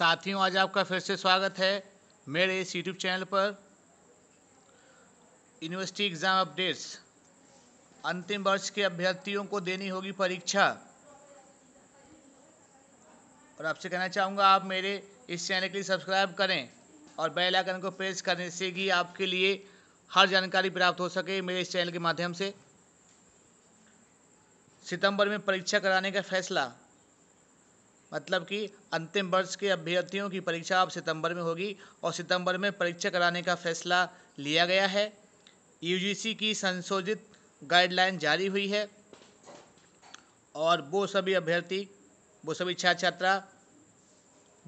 साथियों आज आपका फिर से स्वागत है मेरे इस यूट्यूब चैनल पर यूनिवर्सिटी एग्ज़ाम अपडेट्स अंतिम वर्ष के अभ्यर्थियों को देनी होगी परीक्षा और आपसे कहना चाहूँगा आप मेरे इस चैनल के लिए सब्सक्राइब करें और बेल आइकन को प्रेस करने से कि आपके लिए हर जानकारी प्राप्त हो सके मेरे इस चैनल के माध्यम से सितंबर में परीक्षा कराने का फैसला मतलब कि अंतिम वर्ष के अभ्यर्थियों की परीक्षा अब सितंबर में होगी और सितंबर में परीक्षा कराने का फैसला लिया गया है यूजीसी की संशोधित गाइडलाइन जारी हुई है और वो सभी अभ्यर्थी वो सभी छात्र छात्रा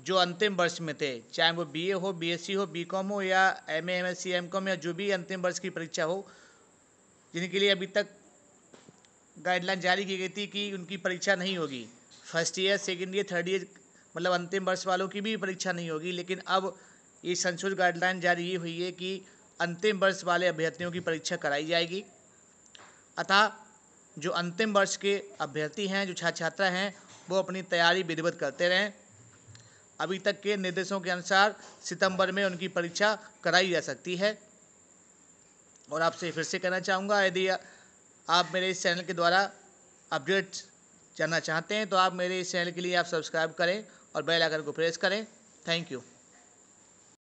जो अंतिम वर्ष में थे चाहे वो बीए हो बीएससी हो बीकॉम हो या M A M S C M Com या जो भी अंतिम वर्ष की परीक्षा हो जिनके लिए अभी तक गाइडलाइन जारी की गई थी कि उनकी परीक्षा नहीं होगी first year second year third year मतलब अंतिम वर्ष वालों की भी परीक्षा नहीं होगी लेकिन अब ये संशोधित गाइडलाइन जारी ये हुई है कि अंतिम वर्ष वाले अभ्यर्थियों की परीक्षा कराई जाएगी अतः जो अंतिम वर्ष के अभ्यर्थी हैं जो छात्र छात्रा हैं वो अपनी तैयारी विधिवत करते रहें अभी तक के निर्देशों के अनुसार सितंबर में उनकी परीक्षा कराई जा सकती है और आपसे फिर से कहना चाहूँगा यदि आप मेरे इस चैनल के द्वारा अपडेट्स जानना चाहते हैं तो आप मेरे इस चैनल के लिए आप सब्सक्राइब करें और बेल आइकन को प्रेस करें थैंक यू